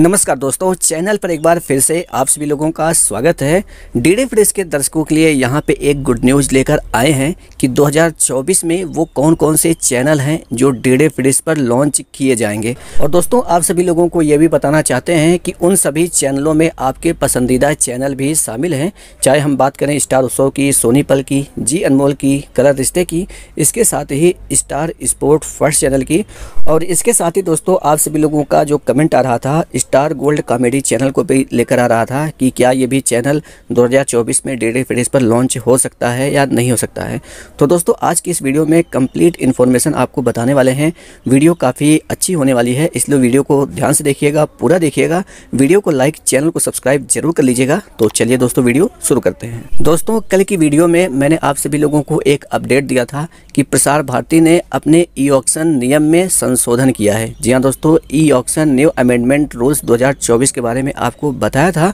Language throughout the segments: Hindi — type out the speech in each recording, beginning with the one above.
नमस्कार दोस्तों चैनल पर एक बार फिर से आप सभी लोगों का स्वागत है डी फ्रेस के दर्शकों के लिए यहाँ पे एक गुड न्यूज़ लेकर आए हैं कि 2024 में वो कौन कौन से चैनल हैं जो डी फ्रेस पर लॉन्च किए जाएंगे और दोस्तों आप सभी लोगों को ये भी बताना चाहते हैं कि उन सभी चैनलों में आपके पसंदीदा चैनल भी शामिल हैं चाहे हम बात करें स्टार उत्सव की सोनी पल की जी अनमोल की कलर रिश्ते की इसके साथ ही स्टार स्पोर्ट फर्स्ट चैनल की और इसके साथ ही दोस्तों आप सभी लोगों का जो कमेंट आ रहा था स्टार गोल्ड कॉमेडी चैनल को भी लेकर आ रहा था कि क्या ये भी चैनल 2024 में डी डी पर लॉन्च हो सकता है या नहीं हो सकता है तो दोस्तों आज की इस वीडियो में कंप्लीट इन्फॉर्मेशन आपको बताने वाले हैं वीडियो काफ़ी अच्छी होने वाली है इसलिए वीडियो को ध्यान से देखिएगा पूरा देखिएगा वीडियो को लाइक चैनल को सब्सक्राइब जरूर कर लीजिएगा तो चलिए दोस्तों वीडियो शुरू करते हैं दोस्तों कल की वीडियो में मैंने आप सभी लोगों को एक अपडेट दिया था कि प्रसार भारती ने अपने ई ऑक्शन नियम में संशोधन किया है जी हाँ दोस्तों e auction new amendment rules 2024 के बारे में आपको बताया था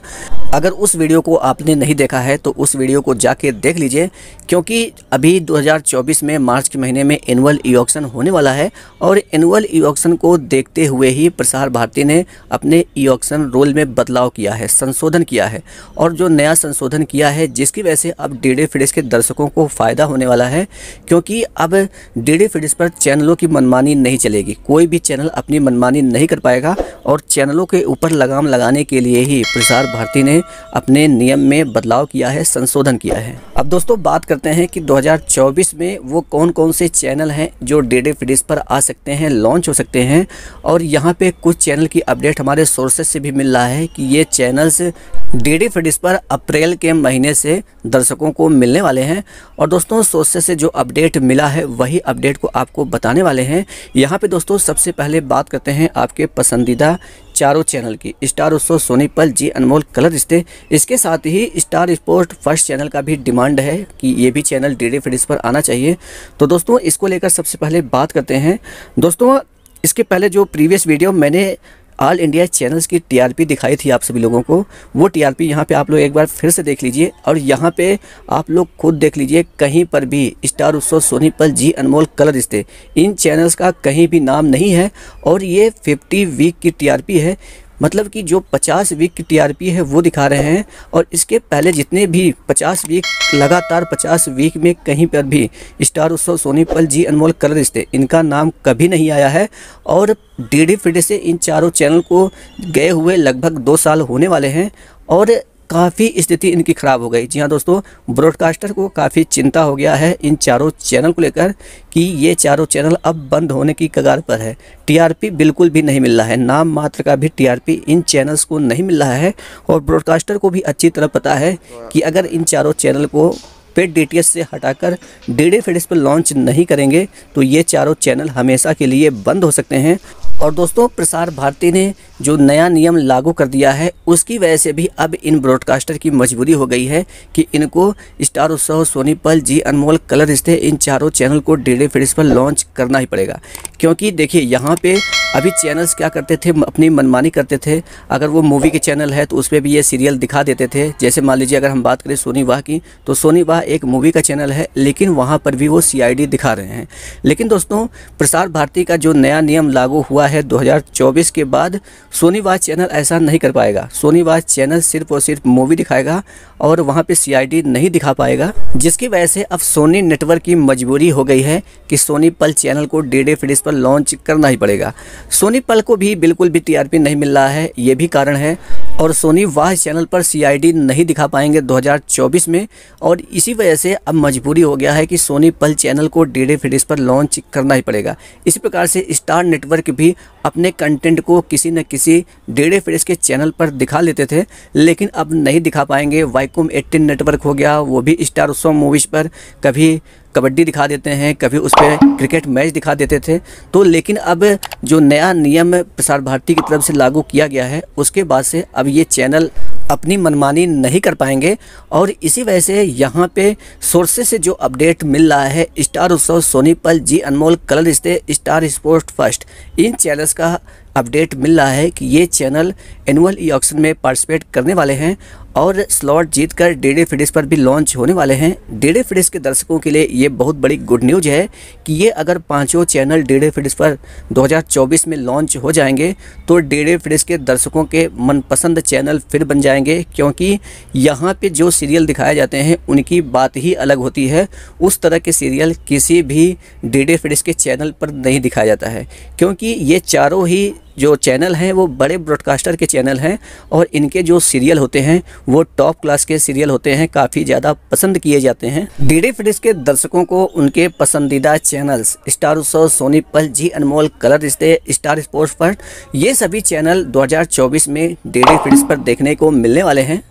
अगर उस वीडियो को आपने नहीं देखा है तो उस वीडियो को जाके देख लीजिए क्योंकि अभी 2024 में मार्च के महीने में एनुअल ई ऑक्शन होने वाला है और एनुअल ई ऑक्शन को देखते हुए ही प्रसार भारती ने अपने ई ऑक्शन रोल में बदलाव किया है संशोधन किया है और जो नया संशोधन किया है जिसकी वजह से अब डी डी के दर्शकों को फ़ायदा होने वाला है क्योंकि अब डी डी पर चैनलों की मनमानी नहीं चलेगी कोई भी चैनल अपनी मनमानी नहीं कर पाएगा और चैनलों के ऊपर लगाम लगाने के लिए ही प्रसार भारती ने अपने नियम में बदलाव किया है संशोधन किया है अब दोस्तों बात करते हैं कि 2024 में वो कौन कौन से चैनल हैं जो डी डी फिडिस पर आ सकते हैं लॉन्च हो सकते हैं और यहाँ पे कुछ चैनल की अपडेट हमारे सोर्सेज से भी मिल रहा है कि ये चैनल्स डी डी फिडिस पर अप्रैल के महीने से दर्शकों को मिलने वाले हैं और दोस्तों सोर्सेज से जो अपडेट मिला है वही अपडेट को आपको बताने वाले हैं यहाँ पे दोस्तों सबसे पहले बात करते हैं आपके पसंदीदा चारों चैनल की star Utsav Sony Pal Zee Anmol Colors Rishtey इसके साथ ही स्टार स्पोर्ट फर्स्ट चैनल का भी डिमांड है कि ये भी चैनल डी डी पर आना चाहिए तो दोस्तों इसको लेकर सबसे पहले बात करते हैं दोस्तों इसके पहले जो प्रीवियस वीडियो मैंने ऑल इंडिया चैनल्स की टीआरपी दिखाई थी आप सभी लोगों को वो टीआरपी यहाँ पे आप लोग एक बार फिर से देख लीजिए और यहाँ पे आप लोग खुद देख लीजिए कहीं पर भी स्टार उत्सव सोनी पर जी अनमोल कलर रिश्ते इन चैनल्स का कहीं भी नाम नहीं है और ये फिफ्टी वीक की टी है मतलब कि जो 50 वीक की टीआरपी है वो दिखा रहे हैं और इसके पहले जितने भी 50 वीक लगातार 50 वीक में कहीं पर भी star Utsav Sony Pal Zee अनमोल कर रिश्ते इनका नाम कभी नहीं आया है और डी डी से इन चारों चैनल को गए हुए लगभग दो साल होने वाले हैं और काफ़ी स्थिति इनकी ख़राब हो गई जी हाँ दोस्तों ब्रॉडकास्टर को काफ़ी चिंता हो गया है इन चारों चैनल को लेकर कि ये चारों चैनल अब बंद होने की कगार पर है टीआरपी बिल्कुल भी नहीं मिल रहा है नाम मात्र का भी टीआरपी इन चैनल्स को नहीं मिल रहा है और ब्रॉडकास्टर को भी अच्छी तरह पता है कि अगर इन चारों चैनल को पेड डी से हटाकर डी डी फेडिस पर लॉन्च नहीं करेंगे तो ये चारों चैनल हमेशा के लिए बंद हो सकते हैं और दोस्तों प्रसार भारती ने जो नया नियम लागू कर दिया है उसकी वजह से भी अब इन ब्रॉडकास्टर की मजबूरी हो गई है कि इनको स्टार उत्सव पल जी अनमोल कलर रिश्ते इन चारों चैनल को डेढ़े फिर पर लॉन्च करना ही पड़ेगा क्योंकि देखिए यहाँ पे अभी चैनल्स क्या करते थे अपनी मनमानी करते थे अगर वो मूवी के चैनल है तो उसमें भी ये सीरियल दिखा देते थे जैसे मान लीजिए अगर हम बात करें सोनी वाह की तो सोनी वाह एक मूवी का चैनल है लेकिन वहाँ पर भी वो सी दिखा रहे हैं लेकिन दोस्तों प्रसार भारती का जो नया नियम लागू हुआ है दो के बाद सोनी वाह चैनल ऐसा नहीं कर पाएगा सोनी वाह चैनल सिर्फ और सिर्फ मूवी दिखाएगा और वहाँ पर सी नहीं दिखा पाएगा जिसकी वजह से अब सोनी नेटवर्क की मजबूरी हो गई है कि सोनी पल चैनल को डी डे फिडिस पर लॉन्च करना ही पड़ेगा सोनी पल को भी बिल्कुल भी टीआरपी नहीं मिल रहा है ये भी कारण है और सोनी वाह चैनल पर सीआईडी नहीं दिखा पाएंगे 2024 में और इसी वजह से अब मजबूरी हो गया है कि सोनी पल चैनल को डी फिडिस पर लॉन्च करना ही पड़ेगा इसी प्रकार से स्टार नेटवर्क भी अपने कंटेंट को किसी न किसी डी डी फिडिस के चैनल पर दिखा लेते थे लेकिन अब नहीं दिखा पाएंगे वाइकोम एट्टीन नेटवर्क हो गया वो भी स्टार उत्सव मूवीज़ पर कभी कबड्डी दिखा देते हैं कभी उस पर क्रिकेट मैच दिखा देते थे तो लेकिन अब जो नया नियम प्रसार भारती की तरफ से लागू किया गया है उसके बाद से अब ये चैनल अपनी मनमानी नहीं कर पाएंगे और इसी वजह से यहाँ पे सोर्से से जो अपडेट मिल रहा है Star Utsav Sony Pal Zee Anmol Colors Rishtey Star Sport First इन चैनल्स का अपडेट मिल रहा है कि ये चैनल एनुअल ई ऑक्शन में पार्टिसिपेट करने वाले हैं और स्लॉट जीतकर डेडे फिडिस पर भी लॉन्च होने वाले हैं डेडे फिडिस के दर्शकों के लिए ये बहुत बड़ी गुड न्यूज है कि ये अगर पांचों चैनल डेडे फिडिस पर 2024 में लॉन्च हो जाएंगे तो डेडे फिडिस के दर्शकों के मनपसंद चैनल फिर बन जाएंगे क्योंकि यहाँ पे जो सीरियल दिखाए जाते हैं उनकी बात ही अलग होती है उस तरह के सीरियल किसी भी डेडे फिडिस के चैनल पर नहीं दिखाया जाता है क्योंकि ये चारों ही जो चैनल हैं वो बड़े ब्रॉडकास्टर के चैनल हैं और इनके जो सीरियल होते हैं वो टॉप क्लास के सीरियल होते हैं काफ़ी ज़्यादा पसंद किए जाते हैं डी फिडिस के दर्शकों को उनके पसंदीदा channels star Utsav Sony Pal Zee Anmol Colors Rishtey Star Sports पर ये सभी चैनल 2024 में डी फिडिस पर देखने को मिलने वाले हैं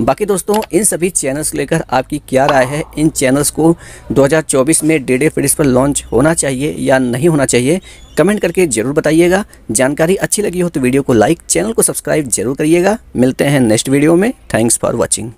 बाकी दोस्तों इन सभी चैनल्स लेकर आपकी क्या राय है इन चैनल्स को 2024 में डी फिडिस पर लॉन्च होना चाहिए या नहीं होना चाहिए कमेंट करके ज़रूर बताइएगा जानकारी अच्छी लगी हो तो वीडियो को लाइक चैनल को सब्सक्राइब जरूर करिएगा मिलते हैं नेक्स्ट वीडियो में थैंक्स फॉर वॉचिंग